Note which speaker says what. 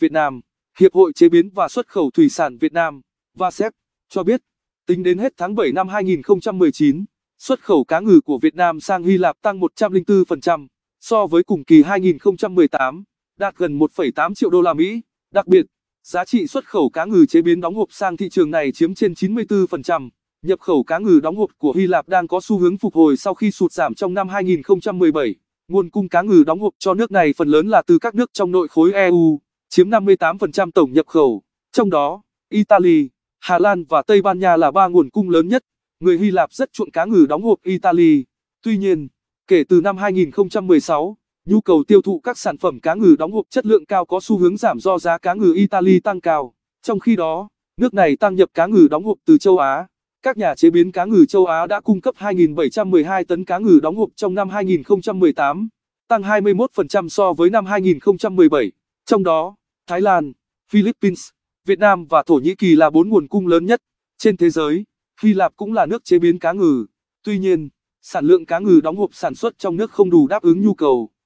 Speaker 1: Việt Nam, Hiệp hội Chế biến và Xuất khẩu Thủy sản Việt Nam, VASEP, cho biết, tính đến hết tháng 7 năm 2019, xuất khẩu cá ngừ của Việt Nam sang Hy Lạp tăng 104% so với cùng kỳ 2018, đạt gần 1,8 triệu đô la Mỹ. Đặc biệt, giá trị xuất khẩu cá ngừ chế biến đóng hộp sang thị trường này chiếm trên 94%. Nhập khẩu cá ngừ đóng hộp của Hy Lạp đang có xu hướng phục hồi sau khi sụt giảm trong năm 2017. Nguồn cung cá ngừ đóng hộp cho nước này phần lớn là từ các nước trong nội khối EU chiếm 58% tổng nhập khẩu, trong đó, Italy, Hà Lan và Tây Ban Nha là ba nguồn cung lớn nhất. Người Hy Lạp rất chuộng cá ngừ đóng hộp Italy. Tuy nhiên, kể từ năm 2016, nhu cầu tiêu thụ các sản phẩm cá ngừ đóng hộp chất lượng cao có xu hướng giảm do giá cá ngừ Italy tăng cao. Trong khi đó, nước này tăng nhập cá ngừ đóng hộp từ châu Á. Các nhà chế biến cá ngừ châu Á đã cung cấp 2.712 tấn cá ngừ đóng hộp trong năm 2018, tăng 21% so với năm 2017. Trong đó, Thái Lan, Philippines, Việt Nam và Thổ Nhĩ Kỳ là bốn nguồn cung lớn nhất trên thế giới. Hy Lạp cũng là nước chế biến cá ngừ. Tuy nhiên, sản lượng cá ngừ đóng hộp sản xuất trong nước không đủ đáp ứng nhu cầu.